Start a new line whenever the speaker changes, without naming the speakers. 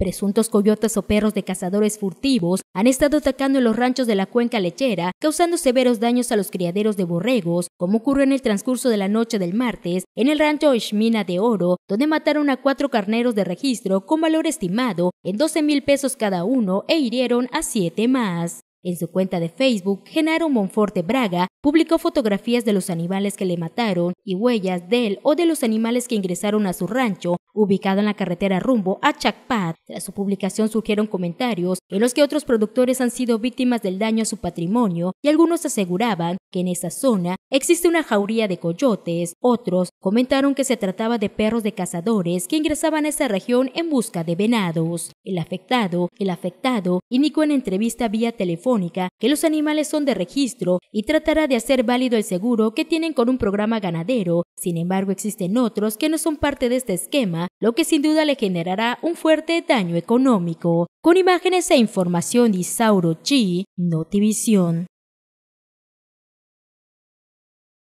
Presuntos coyotes o perros de cazadores furtivos han estado atacando los ranchos de la cuenca lechera, causando severos daños a los criaderos de borregos, como ocurrió en el transcurso de la noche del martes en el rancho Esmina de Oro, donde mataron a cuatro carneros de registro con valor estimado en 12 mil pesos cada uno e hirieron a siete más. En su cuenta de Facebook, Genaro Monforte Braga publicó fotografías de los animales que le mataron y huellas de él o de los animales que ingresaron a su rancho ubicado en la carretera rumbo a Chacpat. Tras su publicación surgieron comentarios en los que otros productores han sido víctimas del daño a su patrimonio y algunos aseguraban que en esa zona existe una jauría de coyotes. Otros comentaron que se trataba de perros de cazadores que ingresaban a esa región en busca de venados. El afectado, el afectado, indicó en entrevista vía telefónica que los animales son de registro y tratará de hacer válido el seguro que tienen con un programa ganadero. Sin embargo, existen otros que no son parte de este esquema lo que sin duda le generará un fuerte daño económico. Con imágenes e información de Sauro Chi, Notivisión.